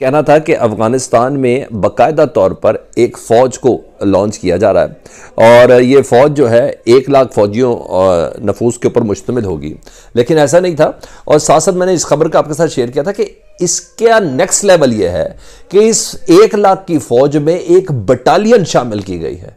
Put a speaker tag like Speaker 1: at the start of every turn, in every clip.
Speaker 1: कहना था कि अफ़गानिस्तान में बाकायदा तौर पर एक फ़ौज को लॉन्च किया जा रहा है और ये फ़ौज जो है एक लाख फ़ौजियों नफूस के ऊपर मुश्तमिल होगी लेकिन ऐसा नहीं था और साथ साथ मैंने इस खबर का आपके साथ शेयर किया था कि इसका नेक्स्ट लेवल ये है कि इस एक लाख की फ़ौज में एक बटालियन शामिल की गई है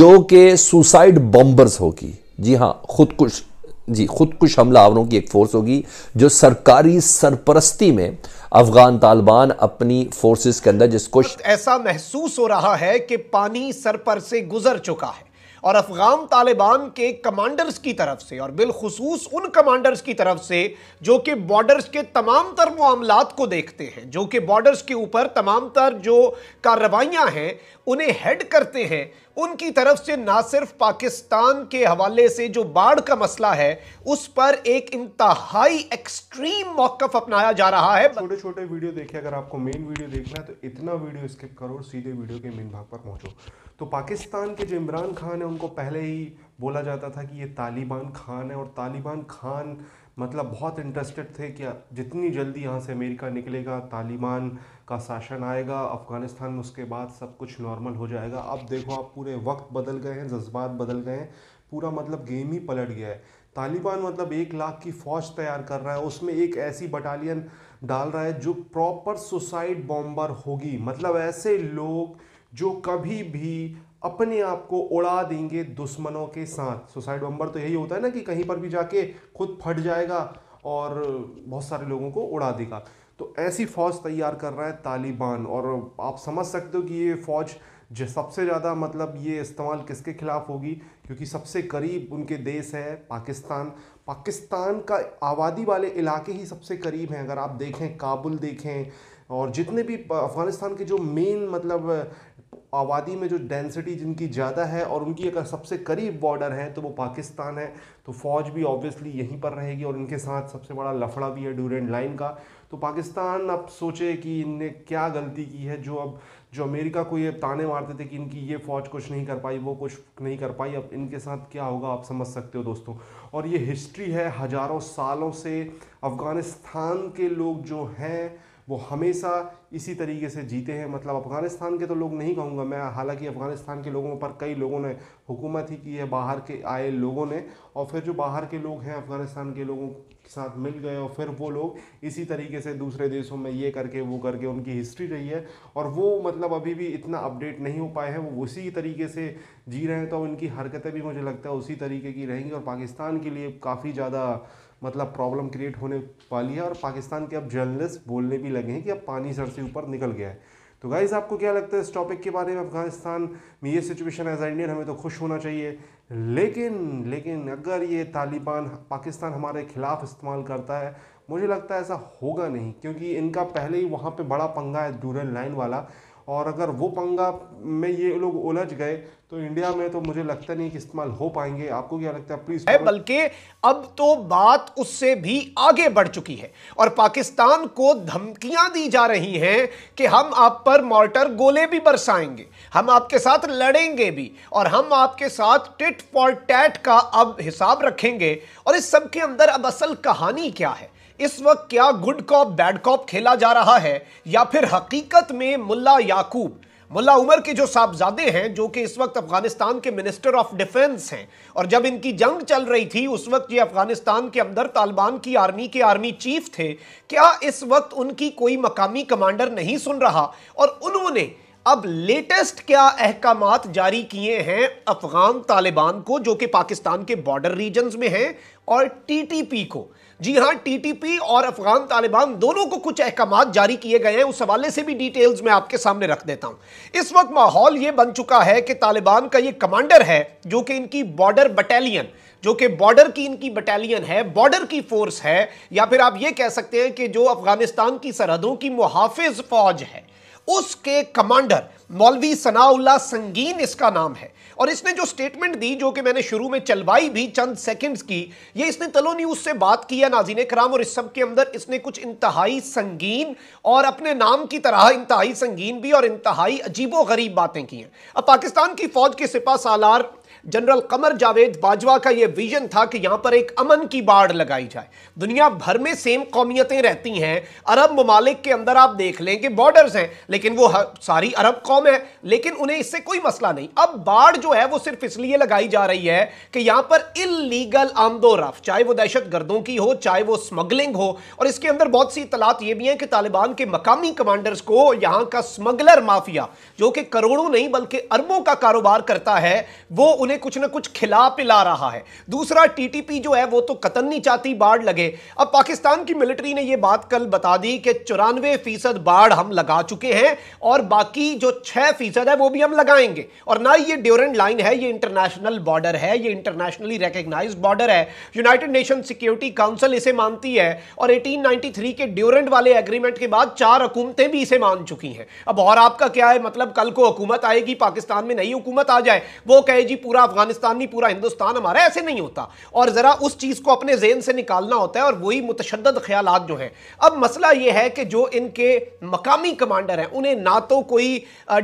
Speaker 1: जो कि सुसाइड बॉम्बर्स होगी जी हाँ खुदकुश जी खुदकुश हमला आवरों की एक फ़ोर्स होगी जो सरकारी सरपरस्ती में अफगान तालिबान अपनी फोर्सेस के अंदर जिसको ऐसा महसूस हो रहा है कि पानी सर पर से गुजर चुका है और अफगान तालिबान के कमांडर्स की तरफ से और बिलखसूस उन कमांडर्स की तरफ से जो कि बॉर्डर्स के तमाम तर मामला को देखते हैं जो कि बॉर्डर्स के ऊपर तमाम तर जो कार्रवाइयाँ हैं उन्हें हेड करते हैं उनकी तरफ से ना सिर्फ पाकिस्तान के हवाले से जो बाढ़ का मसला है उस पर
Speaker 2: एक इंतहाई एक्सट्रीम मौकफ अपनाया जा रहा है छोटे छोटे वीडियो देखिए अगर आपको मेन वीडियो देखना है तो इतना वीडियो स्किप करो सीधे वीडियो के मेन भाग पर पहुंचो तो पाकिस्तान के जो इमरान खान है उनको पहले ही बोला जाता था कि ये तालिबान खान है और तालिबान खान मतलब बहुत इंटरेस्टेड थे कि जितनी जल्दी यहाँ से अमेरिका निकलेगा तालिबान का शासन आएगा अफ़गानिस्तान में उसके बाद सब कुछ नॉर्मल हो जाएगा अब देखो आप पूरे वक्त बदल गए हैं जज्बात बदल गए हैं पूरा मतलब गेम ही पलट गया है तालिबान मतलब एक लाख की फ़ौज तैयार कर रहा है उसमें एक ऐसी बटालियन डाल रहा है जो प्रॉपर सुसाइड बॉम्बर होगी मतलब ऐसे लोग जो कभी भी अपने आप को उड़ा देंगे दुश्मनों के साथ सुसाइड बम्बर तो यही होता है ना कि कहीं पर भी जाके खुद फट जाएगा और बहुत सारे लोगों को उड़ा देगा तो ऐसी फ़ौज तैयार कर रहा है तालिबान और आप समझ सकते हो कि ये फ़ौज जो सबसे ज़्यादा मतलब ये इस्तेमाल किसके खिलाफ होगी क्योंकि सबसे करीब उनके देश है पाकिस्तान पाकिस्तान का आबादी वाले इलाके ही सबसे करीब हैं अगर आप देखें काबुल देखें और जितने भी अफ़गानिस्तान के जो मेन मतलब आबादी में जो डेंसिटी जिनकी ज़्यादा है और उनकी अगर सबसे करीब बॉर्डर है तो वो पाकिस्तान है तो फ़ौज भी ऑब्वियसली यहीं पर रहेगी और इनके साथ सबसे बड़ा लफड़ा भी है ड्यूरेंट लाइन का तो पाकिस्तान अब सोचे कि इनने क्या गलती की है जो अब जो अमेरिका को ये ताने मारते थे कि इनकी ये फ़ौज कुछ नहीं कर पाई वो कुछ नहीं कर पाई अब इनके साथ क्या होगा आप समझ सकते हो दोस्तों और ये हिस्ट्री है हज़ारों सालों से अफ़गानिस्तान के लोग जो हैं वो हमेशा इसी तरीके से जीते हैं मतलब अफ़गानिस्तान के तो लोग नहीं कहूँगा मैं हालांकि अफ़गानिस्तान के लोगों पर कई लोगों ने हुकूमत ही की है बाहर के आए लोगों ने और फिर जो बाहर के लोग हैं अफ़गानिस्तान के लोगों के साथ मिल गए और फिर वो लोग इसी तरीके से दूसरे देशों में ये करके वो करके उनकी हिस्ट्री रही है और वो मतलब अभी भी इतना अपडेट नहीं हो पाए हैं वो उसी तरीके से जी रहे हैं तो उनकी हरकतें भी मुझे लगता है उसी तरीके की रहेंगी और पाकिस्तान के लिए काफ़ी ज़्यादा मतलब प्रॉब्लम क्रिएट होने वाली है और पाकिस्तान के अब जर्नलिस्ट बोलने भी लगे हैं कि अब पानी सर से ऊपर निकल गया है तो गाइज आपको क्या लगता है इस टॉपिक के बारे में अफगानिस्तान में ये सिचुएशन एज इंडियन हमें तो खुश होना चाहिए लेकिन लेकिन अगर ये तालिबान पाकिस्तान हमारे खिलाफ इस्तेमाल करता है मुझे लगता है ऐसा होगा नहीं क्योंकि इनका पहले ही वहाँ पे बड़ा पंगा है डूरल लाइन वाला और अगर वो पंगा में ये लोग उलझ गए तो इंडिया में तो मुझे लगता नहीं कि इस्तेमाल हो पाएंगे आपको क्या लगता है प्लीज है बल्कि
Speaker 1: अब तो बात उससे भी आगे बढ़ चुकी है और पाकिस्तान को धमकियां दी जा रही हैं कि हम आप पर मॉर्टर गोले भी बरसाएंगे हम आपके साथ लड़ेंगे भी और हम आपके साथ टिट फॉर टैट का अब हिसाब रखेंगे और इस सब के अंदर अब असल कहानी क्या है इस वक्त क्या गुड कॉप बैड कॉप खेला जा रहा है या फिर हकीकत में मुल्ला याकूब मुल्ला उमर के जो साहबजादे हैं जो कि इस वक्त अफगानिस्तान के मिनिस्टर ऑफ डिफेंस हैं और जब इनकी जंग चल रही थी उस वक्त ये अफगानिस्तान के अंदर तालिबान की आर्मी के आर्मी चीफ थे क्या इस वक्त उनकी कोई मकामी कमांडर नहीं सुन रहा और उन्होंने अब लेटेस्ट क्या अहकाम जारी किए हैं अफगान तालिबान को जो कि पाकिस्तान के बॉर्डर रीजन में हैं और टी को जी हाँ टीटीपी और अफगान तालिबान दोनों को कुछ अहकाम जारी किए गए हैं उस हवाले से भी डिटेल्स में आपके सामने रख देता हूं इस वक्त माहौल ये बन चुका है कि तालिबान का ये कमांडर है जो कि इनकी बॉर्डर बटालियन जो कि बॉर्डर की इनकी बटालियन है बॉर्डर की फोर्स है या फिर आप ये कह सकते हैं कि जो अफगानिस्तान की सरहदों की मुहाफिज फौज है उसके कमांडर मौलवी सनाउल्ला संगीन इसका नाम है और इसने जो स्टेटमेंट दी जो कि मैंने शुरू में चलवाई भी चंद सेकंड्स की ये इसने तलो न्यूज से बात की है नाजीन कराम और इस सब के अंदर इसने कुछ इंतहाई संगीन और अपने नाम की तरह इंतहाई संगीन भी और इंतहाई अजीबो गरीब बातें की हैं अब पाकिस्तान की फौज के सिपा सालार जनरल कमर जावेद बाजवा का यह विजन था कि यहां पर एक अमन की बाढ़ लगाई जाए दुनिया भर में सेम कौमियतें रहती हैं अरब ममालिक के अंदर आप देख लें कि बॉर्डर्स हैं लेकिन वो सारी अरब कौम है लेकिन उन्हें इससे कोई मसला नहीं अब बाढ़ जो है वो सिर्फ इसलिए लगाई जा रही है कि यहां पर इलीगल आमदो रफ चाहे वो दहशत गर्दों की हो चाहे वो स्मगलिंग हो और इसके अंदर बहुत सी इतलात यह भी है कि तालिबान के मकामी कमांडर्स को यहां का स्मगलर माफिया जो कि करोड़ों नहीं बल्कि अरबों का कारोबार करता है वो उन्हें उन्हें कुछ ना कुछ खिला पिला रहा है दूसरा टीटीपी जो है वो तो कतन नहीं चाहती बाढ़ लगे अब पाकिस्तान की मिलिट्री ने यह बात कल बता दी कि चौरानवे फीसद बाढ़ हम लगा चुके हैं और बाकी जो छह फीसद है वो भी हम लगाएंगे और ना ये ड्यूरेंट लाइन है ये इंटरनेशनल बॉर्डर है ये इंटरनेशनली रिकग्नाइज बॉर्डर है यूनाइटेड नेशन सिक्योरिटी काउंसिल इसे मानती है और एटीन के ड्यूरेंट वाले एग्रीमेंट के बाद चार हुकूमतें भी इसे मान चुकी हैं अब और आपका क्या है मतलब कल को हुकूमत आएगी पाकिस्तान में नई हुकूमत आ जाए वो कहे जी पूरा पूरा अफगानिस्तान नहीं पूरा हिंदुस्तान हमारा ऐसे नहीं होता और ज़रा उस चीज़ को अपने जेन से निकालना होता है और वही मुतशद ख्याल जो है अब मसला यह है कि जो इनके मकामी कमांडर हैं उन्हें ना तो कोई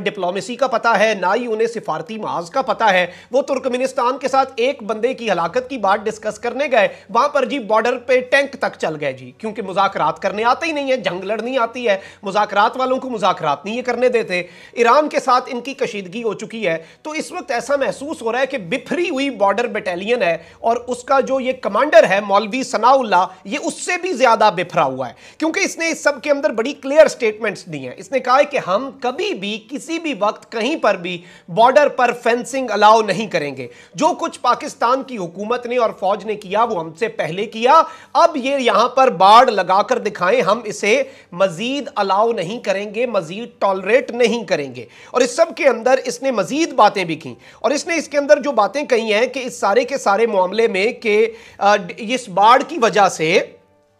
Speaker 1: डिप्लोमेसी का पता है ना ही उन्हें सिफारती महाज का पता है वो तुर्कमेनिस्तान के साथ एक बंदे की हलाकत की बात डिस्कस करने गए वहां पर जी बॉर्डर पर टैंक तक चल गए जी क्योंकि मुजाकरात करने आते ही नहीं है जंग लड़नी आती है मुजाकरात वालों को मुजाकरात नहीं करने देते ईरान के साथ इनकी कशीदगी हो चुकी है तो इस वक्त ऐसा महसूस हो रहा है है कि बिफरी हुई बॉर्डर बटालियन है और उसका जो ये कमांडर है मौलवी सनाउल्ला ये उससे भी ज्यादा बिफरा हुआ है क्योंकि इसने इस सब के अंदर बड़ी क्लियर स्टेटमेंट्स दी हैं इसने कहा है कि हम कभी भी किसी भी वक्त कहीं पर भी बॉर्डर पर फेंसिंग अलाउ नहीं करेंगे जो कुछ पाकिस्तान की हुकूमत ने और फौज ने किया वो हमसे पहले किया अब ये यहां पर बाढ़ लगाकर दिखाएं हम इसे मजीद अलाउ नहीं करेंगे मजीद टॉलरेट नहीं करेंगे और इस सब के अंदर इसने मजीद बातें भी की और इसने इसके अंदर अंदर जो बातें कही हैं कि इस सारे के सारे मामले में कि इस बाढ़ की वजह से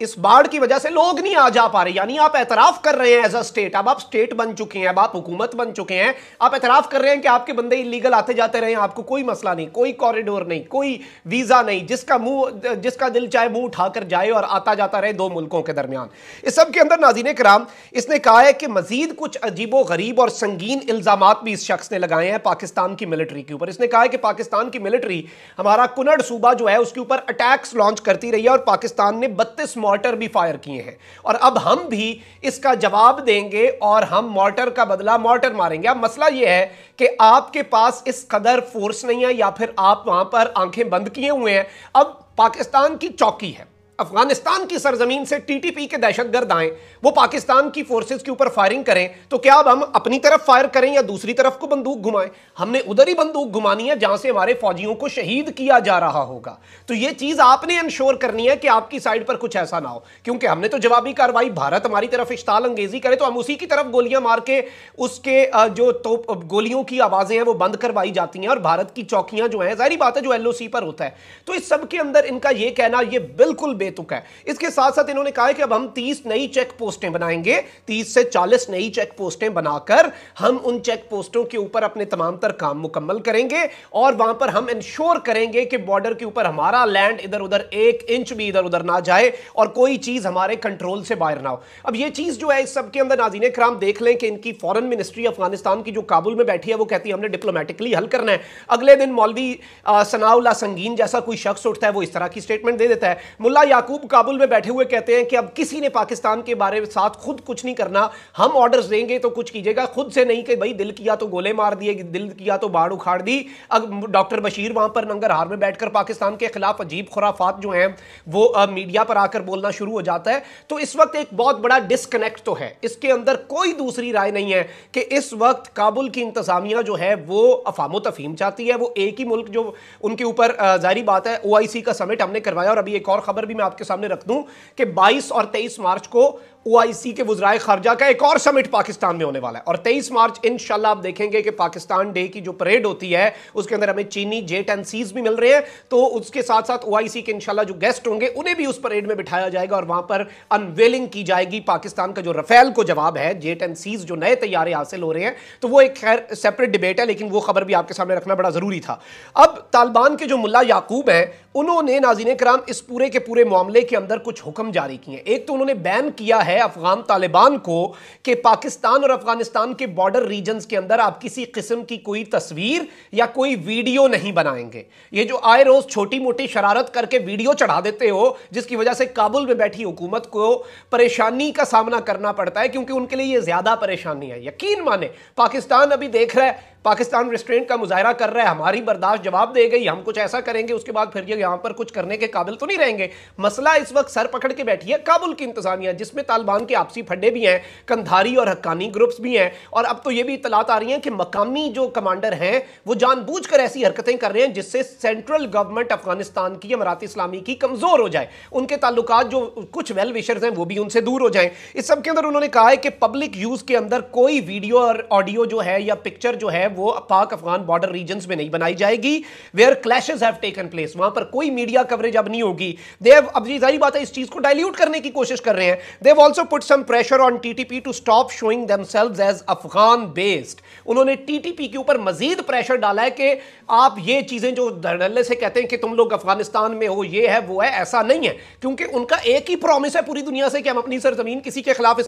Speaker 1: इस बाढ़ की वजह से लोग नहीं आ जा पा रहे यानी आप एतराफ कर रहे हैं एज अ स्टेट अब आप स्टेट बन चुके हैं अब आप हुकूमत बन चुके हैं आप एतराफ कर रहे हैं कि आपके बंदे इलीगल आते जाते रहे आपको कोई मसला नहीं कोई कॉरिडोर नहीं कोई वीजा नहीं जिसका मुंह जिसका दिल चाहे मुंह उठाकर जाए और आता जाता रहे दो मुल्कों के दरमियान इस सब के अंदर नाजीन कराम इसने कहा है कि मजीद कुछ अजीबो गरीब और संगीन इल्जाम भी इस शख्स ने लगाए हैं पाकिस्तान की मिलिट्री के ऊपर इसने कहा है कि पाकिस्तान की मिलिट्री हमारा कुनड़ सूबा जो है उसके ऊपर अटैक्स लॉन्च करती रही है और पाकिस्तान ने बत्तीस मॉर्टर भी फायर किए हैं और अब हम भी इसका जवाब देंगे और हम मॉर्टर का बदला मॉर्टर मारेंगे अब मसला यह है कि आपके पास इस कदर फोर्स नहीं है या फिर आप वहां पर आंखें बंद किए हुए हैं अब पाकिस्तान की चौकी है अफगानिस्तान की सरजमीन से टीटीपी के दहशतगर्द आए वो पाकिस्तान की फोर्सेस के ऊपर फायरिंग करें तो क्या अब हम अपनी तरफ फायर करें या दूसरी तरफ को बंदूक घुमाएं हमने उधर ही बंदूक घुमानी है जहां से हमारे फौजियों को शहीद किया जा रहा होगा तो ये चीज आपने इंश्योर करनी है कि आपकी साइड पर कुछ ऐसा ना हो क्योंकि हमने तो जवाबी कार्रवाई भारत हमारी तरफ इश्ताल अंगेजी करे तो हम उसी की तरफ गोलियां मार के उसके जो तो गोलियों की आवाजें हैं वो बंद करवाई जाती हैं और भारत की चौकियां जो है जाहरी बात है जो सी पर होता है तो इस सबके अंदर इनका यह कहना यह बिल्कुल बेतुक है इसके साथ साथ इन्होंने कहा है कि अब हम 30 नई चेक पोस्टें बनाएंगे 30 से 40 नई चेक पोस्टें बनाकर हम उन चेक पोस्टों के ऊपर अपने तमाम तर काम मुकम्मल करेंगे और वहां पर हम इंश्योर करेंगे कि बॉर्डर के ऊपर हमारा लैंड इधर उधर एक इंच भी इधर उधर ना जाए और कोई चीज हमारे कंट्रोल से बाहर ना हो अब यह चीज जो है इस सबके अंदर नाजीन कराम देख लें कि इनकी फॉरन मिनिस्ट्री अफगानिस्तान की जो काबुल में बैठी है वो कहती है हमने डिप्लोमेटिकली हल करना है अगले दिन मौलवी सनाउल्ला संगीन जैसा कोई शख्स उठता है वो इस तरह की स्टेटमेंट दे देता है मुला याकूब काबुल में बैठे हुए कहते हैं कि अब किसी ने पाकिस्तान के बारे में साथ खुद कुछ नहीं करना हम ऑर्डर्स देंगे तो कुछ कीजिएगा खुद से नहीं कि भाई दिल किया तो गोले मार दिए दिल किया तो बाढ़ उखाड़ दी अब डॉक्टर बशीर वहां पर नंगर हार में बैठकर पाकिस्तान के खिलाफ अजीब खुराफात जो हैं वो मीडिया पर आकर बोलना शुरू हो जाता है तो इस वक्त एक बहुत बड़ा डिसकनेक्ट तो है इसके अंदर कोई दूसरी राय नहीं है कि इस वक्त काबुल की इंतजामिया जो है वो अफामो तफीम चाहती है वो एक ही मुल्क जो उनके ऊपर जारी बात है ओ का समिट हमने करवाया और अभी एक और खबर भी मैं आपके सामने रख दूं कि 22 और 23 मार्च को ओआईसी के वजराय खारजा का एक और समिट पाकिस्तान में होने वाला है और 23 मार्च इनशाला आप देखेंगे कि पाकिस्तान डे की जो परेड होती है उसके अंदर हमें चीनी जेट एंड सीज भी मिल रहे हैं तो उसके साथ साथ ओआईसी के इनशाला जो गेस्ट होंगे उन्हें भी उस परेड में बिठाया जाएगा और वहां पर अनवेलिंग की जाएगी पाकिस्तान का जो रफेल को जवाब है जेट एंड सीज जो नए तैयारे हासिल हो रहे हैं तो वो एक खैर सेपरेट डिबेट है लेकिन वो खबर भी आपके सामने रखना बड़ा जरूरी था अब तालिबान के जो मुला याकूब हैं उन्होंने नाजीन कराम इस पूरे के पूरे मामले के अंदर कुछ हुक्म जारी किए एक तो उन्होंने बैन किया है है अफगान तालिबान को कि पाकिस्तान और अफगानिस्तान के बॉर्डर रीजन्स के अंदर आप किसी किस्म की कोई तस्वीर या कोई वीडियो नहीं बनाएंगे ये जो आए रोज छोटी मोटी शरारत करके वीडियो चढ़ा देते हो जिसकी वजह से काबुल में बैठी हुकूमत को परेशानी का सामना करना पड़ता है क्योंकि उनके लिए ये ज्यादा परेशानी है यकीन माने पाकिस्तान अभी देख रहा है पाकिस्तान रेस्टोरेंट का मुजाहरा कर रहा है हमारी बर्दाश्त जवाब दे गई हम कुछ ऐसा करेंगे उसके बाद फिर ये यहाँ पर कुछ करने के काबिल तो नहीं रहेंगे मसला इस वक्त सर पकड़ के बैठी है काबुल की इंतजामिया जिसमें तालिबान के आपसी फड्डे भी हैं कंधारी और हक्कानी ग्रुप्स भी हैं और अब तो ये भी इतलात आ रही हैं कि मकामी जो कमांडर हैं वो जानबूझ कर ऐसी हरकतें कर रहे हैं जिससे सेंट्रल गवर्नमेंट अफगानिस्तान की अमरात इस्लामी की कमज़ोर हो जाए उनके ताल्लुक जो कुछ वेल विशर्स हैं वो भी उनसे दूर हो जाए इस सब के अंदर उन्होंने कहा है कि पब्लिक यूज़ के अंदर कोई वीडियो और ऑडियो जो है या पिक्चर जो है वो पाक अफगान बॉर्डर रीजन में नहीं बनाई जाएगी where clashes have taken place वहां पर कोई मीडिया कवरेज अब नहीं होगी देव अब ये सारी बात है इस चीज को डायल्यूट करने की कोशिश कर रहे हैं they also put some pressure on TTP to stop showing themselves as Afghan based उन्होंने टीटीपी के ऊपर मजीद प्रेशर डाला है कि आप ये चीजें जो धड़ल्ले से कहते हैं कि तुम लोग अफगानिस्तान में हो ये है वो है ऐसा नहीं है क्योंकि उनका एक ही प्रॉमिस है पूरी दुनिया से कि हम अपनी सरजमीन किसी के खिलाफ